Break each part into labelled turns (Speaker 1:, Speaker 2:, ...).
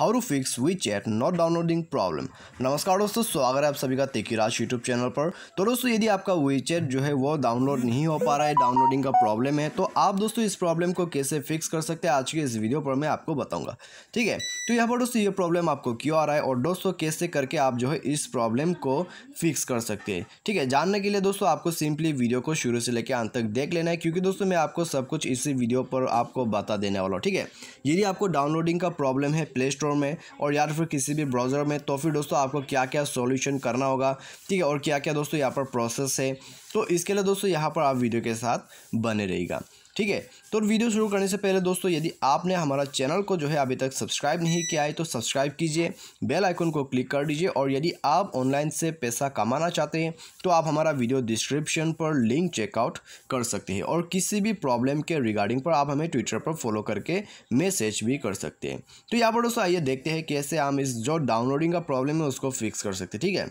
Speaker 1: how to fix WeChat not downloading problem नमस्कार दोस्तों स्वागत है आप सभी का तेकी राज यूट्यूब चैनल पर तो दोस्तों यदि आपका वी चैट जो है वो डाउनलोड नहीं हो पा रहा है डाउनलोडिंग का प्रॉब्लम है तो आप दोस्तों इस प्रॉब्लम को कैसे फिक्स कर सकते हैं आज के इस वीडियो पर मैं आपको बताऊंगा ठीक है तो यहाँ पर दोस्तों ये प्रॉब्लम आपको क्यों आ रहा है और दोस्तों कैसे करके आप जो है इस प्रॉब्लम को फिक्स कर सकते हैं ठीक है जानने के लिए दोस्तों आपको सिंपली वीडियो को शुरू से लेकर अंत तक देख लेना है क्योंकि दोस्तों मैं आपको सब कुछ इसी वीडियो पर आपको बता देने वाला हूँ ठीक है यदि आपको डाउनलोडिंग का प्रॉब्लम है प्ले स्टोर कंप्यूटर में और या तो फिर किसी भी ब्राउज़र में तो फिर दोस्तों आपको क्या क्या सॉल्यूशन करना होगा ठीक है और क्या क्या दोस्तों यहाँ पर प्रोसेस है तो इसके लिए दोस्तों यहाँ पर आप वीडियो के साथ बने रहेगा ठीक है तो वीडियो शुरू करने से पहले दोस्तों यदि आपने हमारा चैनल को जो है अभी तक सब्सक्राइब नहीं किया है तो सब्सक्राइब कीजिए बेल आइकन को क्लिक कर दीजिए और यदि आप ऑनलाइन से पैसा कमाना चाहते हैं तो आप हमारा वीडियो डिस्क्रिप्शन पर लिंक चेकआउट कर सकते हैं और किसी भी प्रॉब्लम के रिगार्डिंग पर आप हमें ट्विटर पर फॉलो करके मैसेज भी कर सकते हैं तो यहाँ पर दोस्तों आइए देखते हैं कैसे हम इस जो डाउनलोडिंग का प्रॉब्लम है उसको फिक्स कर सकते हैं ठीक है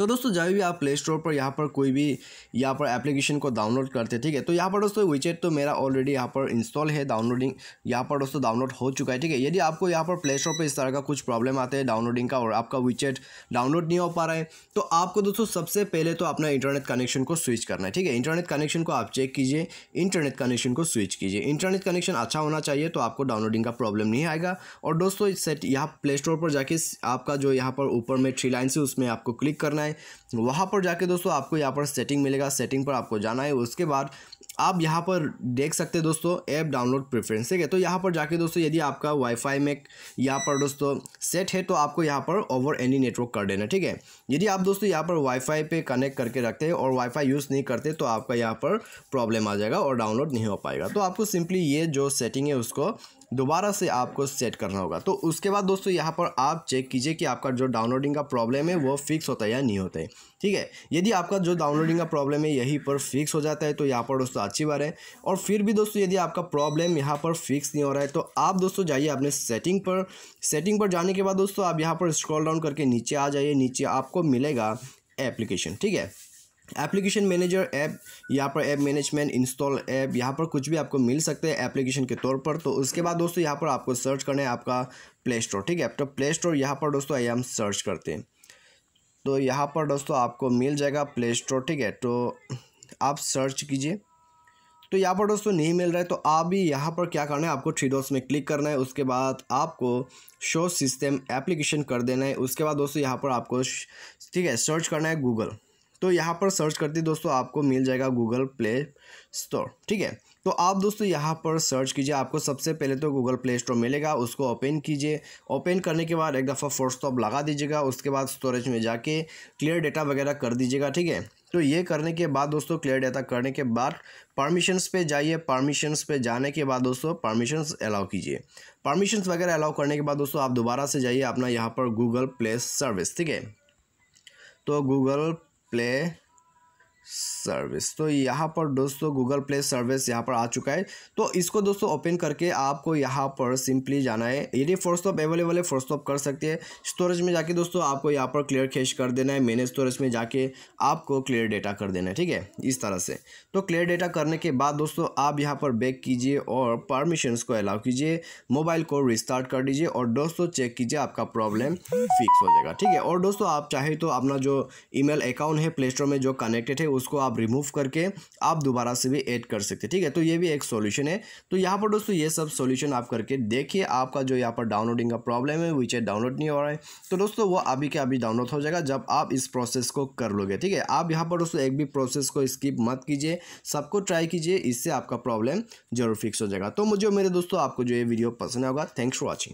Speaker 1: तो दोस्तों जब भी आप प्ले स्टोर पर यहाँ पर कोई भी यहाँ पर एप्लीकेशन को डाउनलोड करते ठीक है तो यहाँ पर दोस्तों विचेट तो मेरा ऑलरेडी यहाँ पर इंस्टॉल है डाउनलोडिंग यहाँ पर दोस्तों डाउनलोड हो चुका है ठीक है यदि आपको यहाँ पर प्ले स्टोर पर इस तरह का कुछ प्रॉब्लम आते हैं डाउनलोडिंग का और आपका विचेट डाउनलोड नहीं हो पा रहा है तो आपको दोस्तों सबसे पहले तो अपना इंटरनेट कनेक्शन को स्विच करना है ठीक है इंटरनेट कनेक्शन को आप चेक कीजिए इंटरनेट कनेक्शन को स्विच कीजिए इंटरनेट कनेक्शन अच्छा होना चाहिए तो आपको डाउनलोडिंग का प्रॉब्लम नहीं आएगा और दोस्तों सेट यहाँ प्ले स्टोर पर जाके आपका जो यहाँ पर ऊपर में थ्री लाइन से उसमें आपको क्लिक करना है है तो वहाँ पर जाके दोस्तों आपको यहाँ पर सेटिंग मिलेगा सेटिंग पर आपको जाना है उसके बाद आप यहाँ पर देख सकते हैं दोस्तों ऐप डाउनलोड प्रेफरेंस ठीक है तो यहाँ पर जाके दोस्तों यदि आपका वाईफाई में यहाँ पर दोस्तों सेट है तो आपको यहाँ पर ओवर एनी नेटवर्क कर देना ठीक है यदि आप दोस्तों यहाँ पर वाईफाई पे कनेक्ट करके रखते हैं और वाईफाई यूज़ नहीं करते तो आपका यहाँ पर प्रॉब्लम आ जाएगा और डाउनलोड नहीं हो पाएगा तो आपको सिंपली ये जो सेटिंग है उसको दोबारा से आपको सेट करना होगा तो उसके बाद दोस्तों यहाँ पर आप चेक कीजिए कि आपका जो डाउनलोडिंग का प्रॉब्लम है वो फिक्स होता है या नहीं होता है ठीक है यदि आपका जो डाउनलोडिंग का प्रॉब्लम है यहीं पर फिक्स हो जाता है तो यहाँ पर दोस्तों अच्छी बार है और फिर भी दोस्तों यदि आपका प्रॉब्लम यहाँ पर फिक्स नहीं हो रहा है तो आप दोस्तों जाइए अपने सेटिंग पर सेटिंग पर जाने के बाद दोस्तों आप यहाँ पर स्क्रॉल डाउन करके नीचे आ जाइए नीचे आपको मिलेगा एप्लीकेशन ठीक है एप्लीकेशन मैनेजर ऐप यहाँ पर ऐप मैनेजमेंट इंस्टॉल ऐप यहाँ पर कुछ भी आपको मिल सकते हैं एप्लीकेशन के तौर पर तो उसके बाद दोस्तों यहाँ पर आपको सर्च करना है आपका प्ले स्टोर ठीक है तो प्ले स्टोर यहाँ पर दोस्तों आइए हम सर्च करते हैं तो यहाँ पर दोस्तों आपको मिल जाएगा प्ले स्टोर ठीक है तो आप सर्च कीजिए तो यहाँ पर दोस्तों नहीं मिल रहा है तो आप भी यहाँ पर क्या करना है आपको थ्री डॉट्स में क्लिक करना है उसके बाद आपको शो सिस्टम एप्लीकेशन कर देना है उसके बाद दोस्तों यहाँ पर आपको ठीक है सर्च करना है गूगल तो यहाँ पर सर्च करते दोस्तों आपको मिल जाएगा गूगल प्ले स्टोर ठीक है तो आप दोस्तों यहाँ पर सर्च कीजिए आपको सबसे पहले तो गूगल प्ले स्टोर मिलेगा उसको ओपन कीजिए ओपन करने के बाद एक दफ़ा फोर्स स्टॉप लगा दीजिएगा उसके बाद स्टोरेज में जाके क्लियर डेटा वगैरह कर दीजिएगा ठीक है तो ये करने के बाद दोस्तों क्लियर डेटा करने के बाद परमिशंस पे जाइए परमिशंस पे जाने के बाद दोस्तों परमिशंस अलाउ कीजिए परमिशंस वगैरह अलाउ करने के बाद दोस्तों आप दोबारा से जाइए अपना यहाँ पर गूगल प्ले सर्विस ठीक है तो गूगल play सर्विस तो यहाँ पर दोस्तों गूगल प्ले सर्विस यहाँ पर आ चुका है तो इसको दोस्तों ओपन करके आपको यहाँ पर सिंपली जाना है यदि फोर्स्टॉप अवेलेबल है फोर्सटॉप कर सकते हैं स्टोरेज में जाके दोस्तों आपको यहाँ पर क्लियर कैश कर देना है मैनेज स्टोरेज में जाके आपको क्लियर डेटा कर देना है ठीक है इस तरह से तो क्लियर डेटा करने के बाद दोस्तों आप यहाँ पर बैक कीजिए और परमिशंस को अलाउ कीजिए मोबाइल को रिस्टार्ट कर दीजिए और दोस्तों चेक कीजिए आपका प्रॉब्लम फिक्स हो जाएगा ठीक है और दोस्तों आप चाहे तो अपना जो ई अकाउंट है प्ले स्टोर में जो कनेक्टेड है उसको आप रिमूव करके आप दोबारा से भी ऐड कर सकते हैं ठीक है तो ये भी एक सोल्यूशन है तो यहाँ पर दोस्तों ये सब सोल्यूशन आप करके देखिए आपका जो यहाँ पर डाउनलोडिंग का प्रॉब्लम है विच डाउनलोड नहीं हो रहा है तो दोस्तों वो अभी के अभी डाउनलोड हो जाएगा जब आप इस प्रोसेस को कर लोगे ठीक है आप यहाँ पर दोस्तों एक भी प्रोसेस को स्किप मत कीजिए सबको ट्राई कीजिए इससे आपका प्रॉब्लम जरूर फिक्स हो जाएगा तो मुझे मेरे दोस्तों आपको जो ये वीडियो पसंद होगा थैंक्स फॉर वॉचिंग